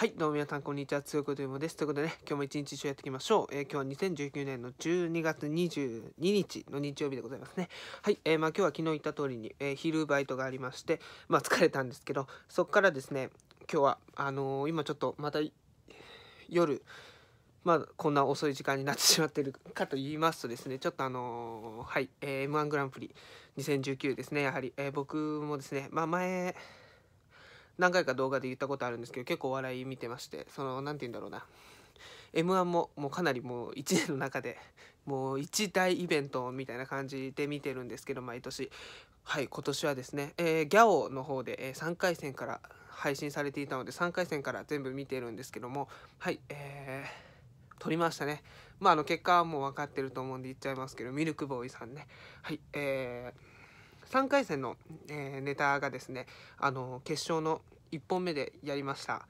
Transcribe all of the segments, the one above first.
はい、どうも皆さん、こんにちは。強くというもです。ということでね、今日も一日一緒やっていきましょう。えー、今日は2019年の12月22日の日曜日でございますね。はい、えー、まあ今日は昨日言った通りに、えー、昼バイトがありまして、まあ疲れたんですけど、そっからですね、今日は、あの今ちょっとまた夜、まあ、こんな遅い時間になってしまってるかと言いますとですね、ちょっとあのはい、えー、M1 グランプリ2019ですね、やはり、え僕もですね、まあ前、何回か動画で言ったことあるんですけど結構お笑い見てましてその何て言うんだろうな m 1ももうかなりもう1年の中でもう一大イベントみたいな感じで見てるんですけど毎年はい今年はですね、えー、ギャオの方で、えー、3回戦から配信されていたので3回戦から全部見てるんですけどもはいえー、撮りましたねまああの結果はもう分かってると思うんで言っちゃいますけどミルクボーイさんねはいえー3回戦の、えー、ネタがですねあの決勝の1本目でやりました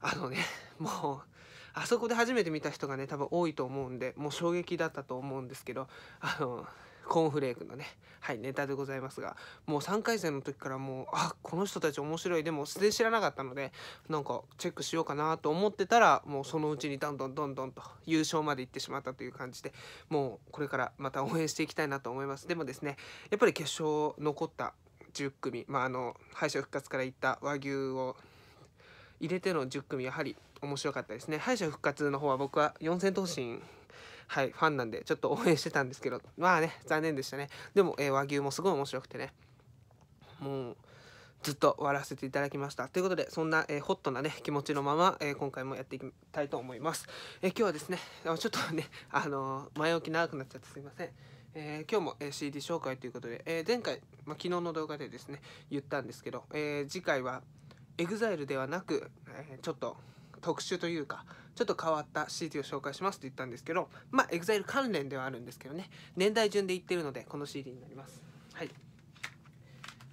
あのね もうあそこで初めて見た人がね多分多いと思うんでもう衝撃だったと思うんですけどあのコーンフレークのね、はい、ネタでございますが、もう3回戦の時からもう、あ、この人たち面白い、でも素で知らなかったので、なんかチェックしようかなと思ってたら、もうそのうちにどんどんどんどんと優勝まで行ってしまったという感じで、もうこれからまた応援していきたいなと思います。でもですね、やっぱり決勝残った10組、まあ、あの、敗者復活から行った和牛を入れての10組、やはり面白かったですね。敗者復活の方は僕は4000頭身はい、ファンなんで、ちょっと応援してたんですけど、まあね、残念でしたね。でも、えー、和牛もすごい面白くてね、もう、ずっと終わらせていただきました。ということで、そんな、えー、ホットなね、気持ちのまま、えー、今回もやっていきたいと思います。えー、今日はですね、ちょっとね、あの前置き長くなっちゃってすいません。え今日も、え CD 紹介ということで、え前回、まあ、昨日の動画でですね、言ったんですけど、え次回は EXILE ではなく、えちょっと特殊というかちょっと変わった CD を紹介しますって言ったんですけどまあ EXILE 関連ではあるんですけどね年代順で言ってるのでこの CD になりますはいちょ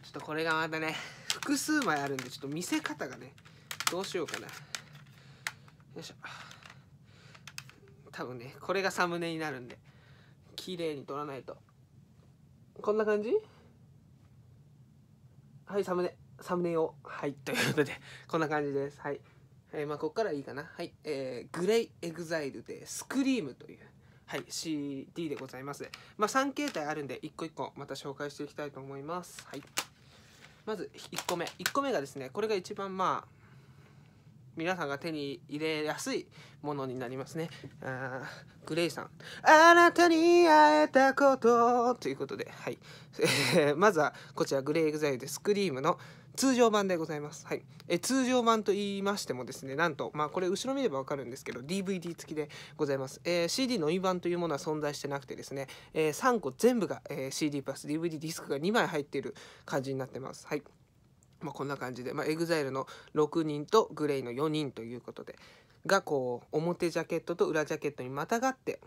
っとこれがまたね複数枚あるんでちょっと見せ方がねどうしようかなよいしょ多分ねこれがサムネになるんで綺麗に撮らないとこんな感じはいサムネサムネをはいということでこんな感じですはいえまあここからいいかな。はい。えー、グレイエグザイルでスクリームという、はい、CD でございます。まあ3形態あるんで、一個一個また紹介していきたいと思います。はい。まず1個目。1個目がですね、これが一番まあ、皆さんが手に入れやすいものになりますね。あグレイさん。あなたに会えたことということで、はい。まずはこちらグレイエグザイルでスクリームの通常版でございます、はい、え通常版と言いましてもですねなんと、まあ、これ後ろ見れば分かるんですけど DVD 付きでございます、えー、CD のみ版というものは存在してなくてですね、えー、3個全部が、えー、CD プラス DVD ディスクが2枚入っている感じになってますはいまあ、こんな感じで、まあ、EXILE の6人と GLAY の4人ということでがこう表ジャケットと裏ジャケットにまたがって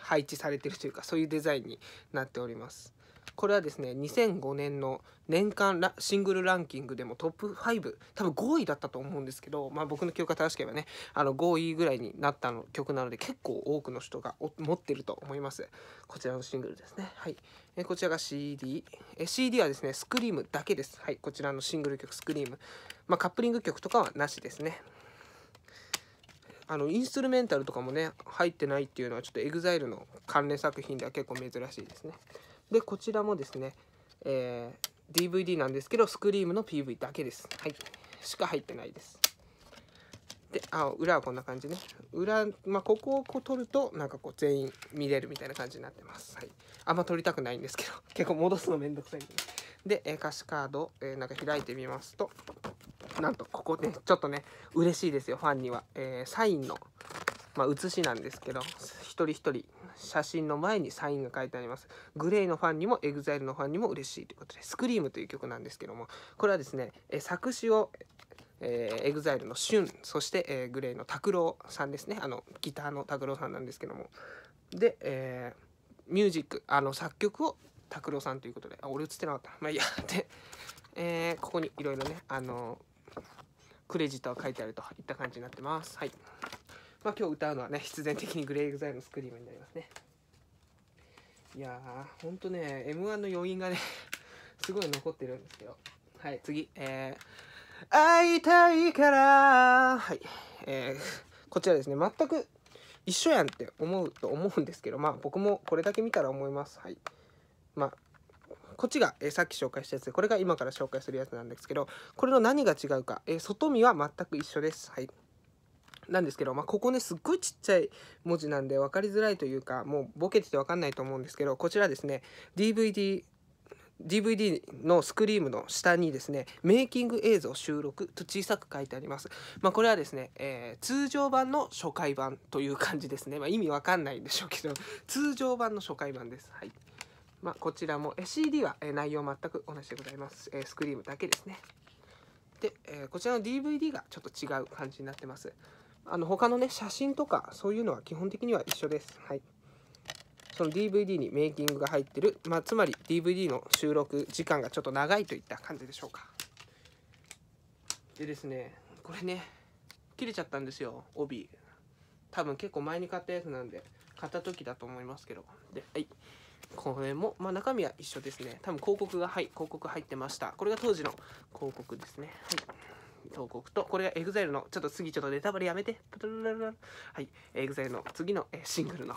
配置されてるというかそういうデザインになっております。これはですね2005年の年間シングルランキングでもトップ5多分5位だったと思うんですけど、まあ、僕の記憶が正しければねあの5位ぐらいになったの曲なので結構多くの人が持ってると思いますこちらのシングルですねはいえこちらが CD え CD はですねスクリームだけですはいこちらのシングル曲スクリーム、まあ、カップリング曲とかはなしですねあのインストゥルメンタルとかもね入ってないっていうのはちょっと EXILE の関連作品では結構珍しいですねでこちらもですね、えー、DVD なんですけどスクリームの PV だけです、はい、しか入ってないですであ裏はこんな感じね裏、まあ、ここをこう取るとなんかこう全員見れるみたいな感じになってます、はい、あんま撮りたくないんですけど 結構戻すのめんどくさいんで、ね、で、えー、歌詞カード、えー、なんか開いてみますとなんとここねちょっとね嬉しいですよファンには、えー、サインの、まあ、写しなんですけど一人一人写真の前にサインが書いてありますグレイのファンにも EXILE のファンにも嬉しいということで「スクリームという曲なんですけどもこれはですね、え作詞をえー、EXILE のシュンそして、えー、グレイの拓郎さんですねあのギターの拓郎さんなんですけどもで、えー、ミュージックあの作曲を拓郎さんということであ俺映ってなかったまあいいや で、えー、ここにいろいろねあのクレジットが書いてあるといった感じになってますはい。まあ、今日歌うのはね必然的にグレイグザイルのスクリームになりますねいやーほんとね m 1の余韻がねすごい残ってるんですけどはい次えー、会いたいからはいえー、こちらですね全く一緒やんって思うと思うんですけどまあ僕もこれだけ見たら思いますはいまあこっちが、えー、さっき紹介したやつでこれが今から紹介するやつなんですけどこれの何が違うか、えー、外見は全く一緒ですはいなんですけど、まあ、ここね、すっごいちっちゃい文字なんで分かりづらいというか、もうボケてて分かんないと思うんですけど、こちらですね、DVD、DVD のスクリームの下にですね、メイキング映像収録と小さく書いてあります。まあ、これはですね、えー、通常版の初回版という感じですね。まあ、意味わかんないんでしょうけど、通常版の初回版です。はい。まあ、こちらも、え CD は、え内容全く同じでございます。えー、スクリームだけですね。で、えー、こちらの DVD がちょっと違う感じになってます。あの他のね、写真とか、そういうのは基本的には一緒です。はい。その DVD にメイキングが入ってる、まあ、つまり DVD の収録時間がちょっと長いといった感じでしょうか。でですね、これね、切れちゃったんですよ、帯。多分結構前に買ったやつなんで、買った時だと思いますけど。で、はい。これも、まあ、中身は一緒ですね。多分広告が、はい、広告入ってました。これが当時の広告ですね。はい。投稿と、これが EXILE の、ちょっと次ちょっとネタバレやめて。はい、EXILE の次のシングルの、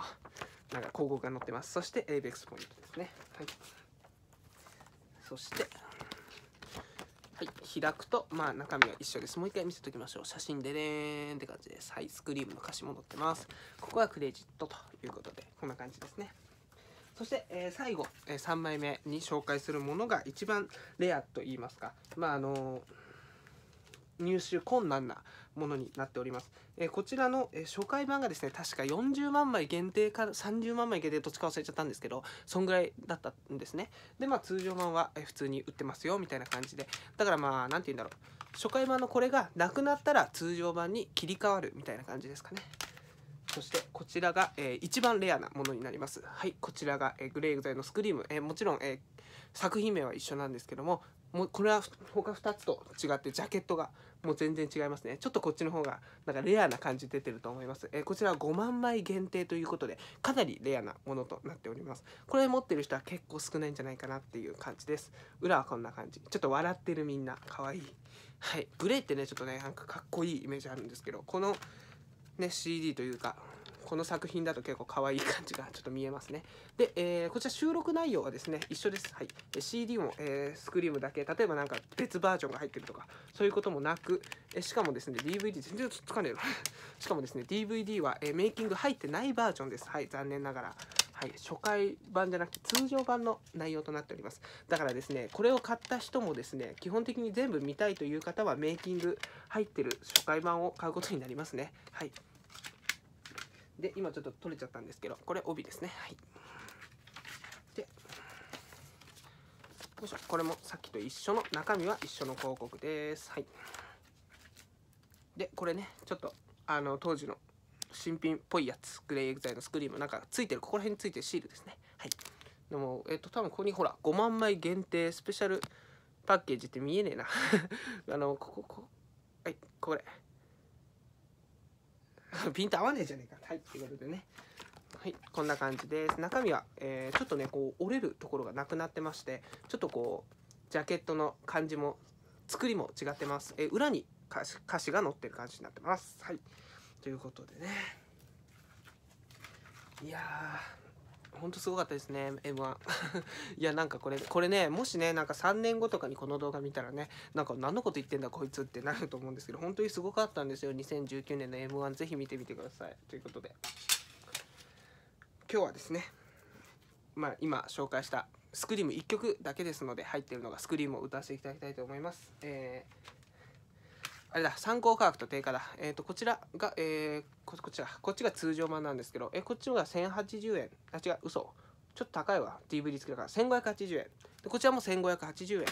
なんか広告が載ってます。そして ABEX ポイントですね。はい。そして、はい、開くと、まあ、中身は一緒です。もう一回見せておきましょう。写真でねーって感じです。はい、スクリームの歌詞も載ってます。ここはクレジットということで、こんな感じですね。そして、えー、最後、えー、3枚目に紹介するものが一番レアと言いますか、まああのー入手困難なものになっております、えこちらの、え初回版がですね確か40万枚限定から30万枚限定どっちか忘れちゃったんですけどそんぐらいだったんですねでまあ通常版は、え普通に売ってますよみたいな感じでだからまあ何て言うんだろう初回版のこれがなくなったら通常版に切り替わるみたいな感じですかねそしてこちらが、えー、一番レアなものになります。はい、こちらが、えー、グレイグザイのスクリーム。えー、もちろん、え作品名は一緒なんですけども、もうこれは他2つと違ってジャケットがもう全然違いますねちょっとこっちの方がなんかレアな感じ出てると思います、えー、こちらは5万枚限定ということでかなりレアなものとなっておりますこれ持ってる人は結構少ないんじゃないかなっていう感じです裏はこんな感じちょっと笑ってるみんなかわいいはいグレーってねちょっとねなんかかっこいいイメージあるんですけどこのね CD というかこの作品だと結構可愛い感じがちょっと見えますね。で、えー、こちら収録内容はですね、一緒です。はい、CD も、えー、スクリームだけ、例えばなんか別バージョンが入ってるとか、そういうこともなく、えしかもですね、DVD、全然つかねえの。しかもですね、DVD は、えメイキング入ってないバージョンです。はい、残念ながら。はい、初回版じゃなくて通常版の内容となっておりますだからですねこれを買った人もですね基本的に全部見たいという方はメイキング入ってる初回版を買うことになりますねはいで今ちょっと取れちゃったんですけどこれ帯ですねはいでよいしょこれもさっきと一緒の中身は一緒の広告ですはいでこれねちょっとあの当時の新品っぽいやつグレイエグザイのスクリームなんかついてるここら辺についてるシールですねはいでもえっと多分ここにほら5万枚限定スペシャルパッケージって見えねえな あのこここはいこれ ピント合わねえじゃねえかはいということでねはいこんな感じです中身は、えー、ちょっとねこう折れるところがなくなってましてちょっとこうジャケットの感じも作りも違ってます、えー、裏に歌詞歌詞が載ってる感じになってますはいということでねいやーほんとすごかったですね M1 いやなんかこれこれねもしねなんか3年後とかにこの動画見たらねなんか何のこと言ってんだこいつってなると思うんですけど本当にすごかったんですよ2019年の M1 ぜひ見てみてくださいということで今日はですねまあ今紹介したスクリーム1曲だけですので入ってるのがスクリームを歌わせていただきたいと思います、えあれだ、参考価格と定価だ。えっ、ー、と、こちらが、えー、ここちら、こっちが通常版なんですけど、えこっちが1080円。あ、違う、嘘。ちょっと高いわ。DVD 付きだから、1580円。で、こちらも1580円。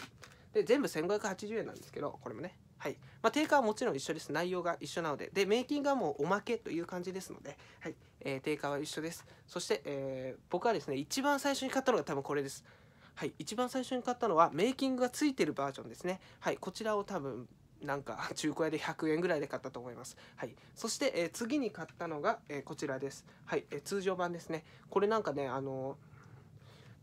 で、全部1580円なんですけど、これもね。はい。まあ、定価はもちろん一緒です。内容が一緒なので。で、メイキングはもうおまけという感じですので、はい。えー、定価は一緒です。そして、えー、僕はですね、一番最初に買ったのが多分これです。はい。一番最初に買ったのは、メイキングが付いてるバージョンですね。はい。こちらを多分、なんか中古屋で100円ぐらいで買ったと思います。はい、そして、えー、次に買ったのが、えー、こちらです。はい、えー、通常版ですね。これなんかね、あのー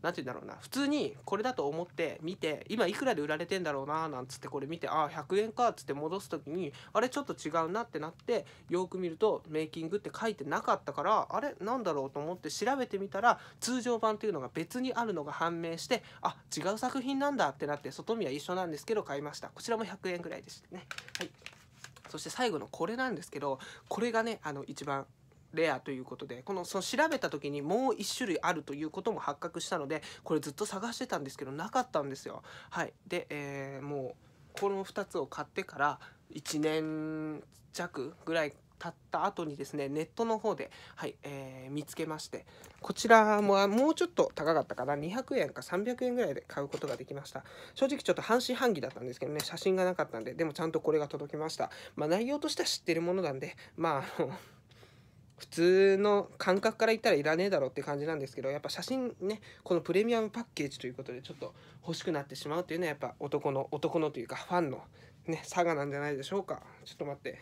何て言うんだろうな普通にこれだと思って見て今いくらで売られてんだろうななんつってこれ見てああ100円かっつって戻す時にあれちょっと違うなってなってよく見るとメイキングって書いてなかったからあれなんだろうと思って調べてみたら通常版っていうのが別にあるのが判明してあ違う作品なんだってなって外見は一緒なんですけど買いましたこちらも100円ぐらいでしたねはいそして最後のこれなんですけどこれがねあの一番レアということでこのその調べた時にもう1種類あるということも発覚したのでこれずっと探してたんですけどなかったんですよ。はい、で、えー、もうこの2つを買ってから1年弱ぐらい経った後にですねネットの方で、はいえー、見つけましてこちらももうちょっと高かったかな200円か300円ぐらいで買うことができました正直ちょっと半信半疑だったんですけどね写真がなかったんででもちゃんとこれが届きましたまあ内容としては知ってるものなんでまああの普通の感覚から言ったらいらねえだろって感じなんですけどやっぱ写真ねこのプレミアムパッケージということでちょっと欲しくなってしまうというのはやっぱ男の男のというかファンのね佐がなんじゃないでしょうかちょっと待って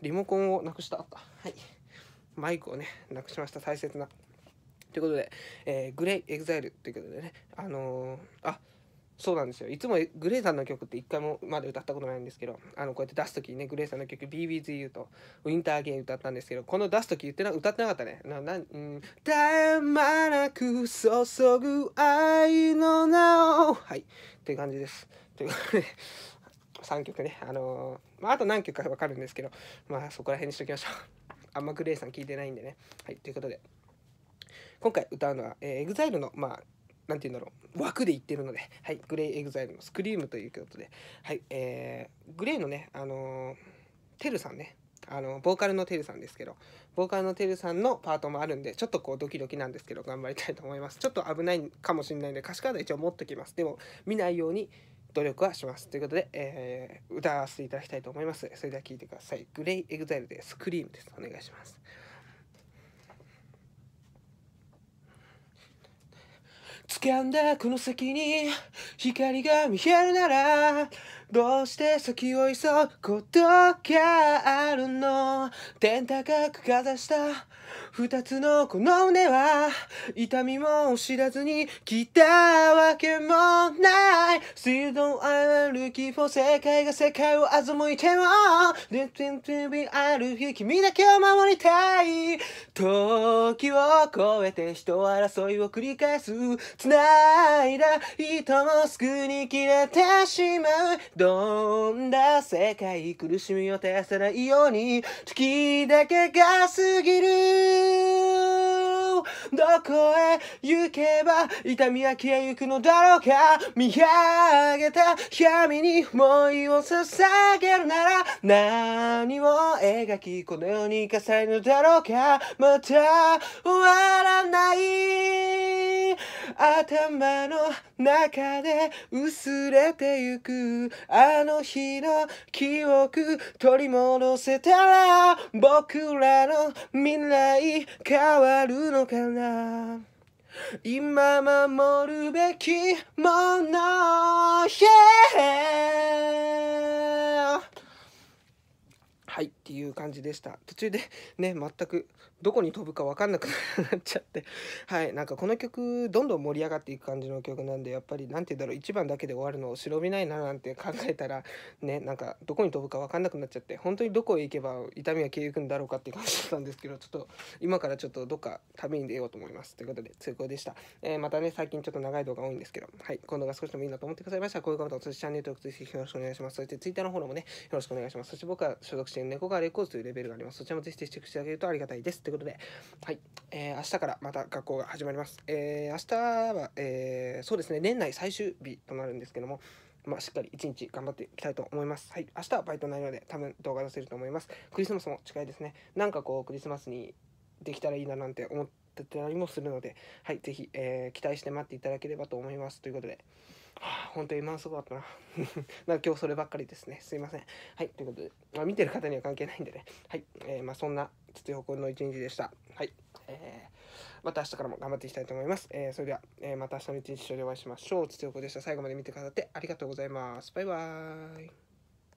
リモコンをなくしたあったはいマイクをねなくしました大切なということで、えー、グレイエグザイルということでねあのー、あそうなんですよいつもグレイさんの曲って一回もまだ歌ったことないんですけどあのこうやって出す時にねグレイさんの曲「BBZU」と「ウィンターゲーン」歌ったんですけどこの出す時言ってな歌ってなかったねなな、うん、絶え間なく注ぐ愛の名をはいっていう感じですということで3曲ねあのー、まあ、あと何曲か分かるんですけどまあそこら辺にしときましょう あんまグレイさん聞いてないんでねはいということで今回歌うのは、えー、EXILE のまあなんて言うんだろう、枠で言ってるので、はい、グレイエグザイルのスクリームということで、はい、えー、グレイのね、あのー、テルさんね、あの、ボーカルのテルさんですけど、ボーカルのテルさんのパートもあるんで、ちょっとこうドキドキなんですけど、頑張りたいと思います。ちょっと危ないかもしれないんで、歌詞カード一応持っときます。でも、見ないように努力はします。ということで、えー、歌わせていただきたいと思います。それでは聴いてください。グレイエグザイルでスクリームです。お願いします。掴んだこの先に光が見えるならどうして先を急ぐことがあるの天高くかざした二つのこの胸は痛みも知らずに来たわけもない Still don't I l o o k for 世界が世界を欺いても n o t h i n to be ある日君だけを守りたい時を越えて人争いを繰り返す繋いだ糸もすぐに切れてしまうどんな世界苦しみを絶やさないように月だけが過ぎるどこへ行けば痛みは消えゆくのだろうか見上げた闇に思いを捧げるなら何を描きこの世に生かされるのだろうかまた終わらない頭の中で薄れてゆくあの日の記憶取り戻せたら僕らの未来変わるのかな今守るべきもの、yeah! はい。っていう感じでした。途中でね、全くどこに飛ぶか分かんなくなっちゃって、はい、なんかこの曲、どんどん盛り上がっていく感じの曲なんで、やっぱり、何て言うんだろう、1番だけで終わるのを忍びないななんて考えたら、ね、なんかどこに飛ぶか分かんなくなっちゃって、本当にどこへ行けば痛みは消えゆくんだろうかって感じだったんですけど、ちょっと今からちょっとどっか旅に出ようと思います。ということで、通行でした。えー、またね、最近ちょっと長い動画多いんですけど、はい、今度が少しでもいいなと思ってくださいましたら、こういうタン通チャンネル登録、ぜひよろしくお願いします。そして Twitter のフォローもね、よろしくお願いします。そして僕は所属している猫が川レコーズというレベルがあります。そちらもぜひチェックしてあげるとありがたいです。ということで、はい。えー、明日からまた学校が始まります。えー、明日は、えー、そうですね、年内最終日となるんですけども、まあ、しっかり一日頑張っていきたいと思います。はい。明日はバイトないので、多分動画出せると思います。クリスマスも近いですね。なんかこう、クリスマスにできたらいいななんて思ってたりもするので、はい。ぜひ、えー、期待して待っていただければと思います。ということで。あ、本当に今すごかったな。なんか今日そればっかりですね。すいません。はい、ということで、まあ、見てる方には関係ないんでね。はい、えー、まあそんな、つつよこの一日でした。はい、えー、また明日からも頑張っていきたいと思います。えー、それでは、えー、また明日の一日にお会いしましょう。つつよでした。最後まで見てくださってありがとうございます。バイバーイ。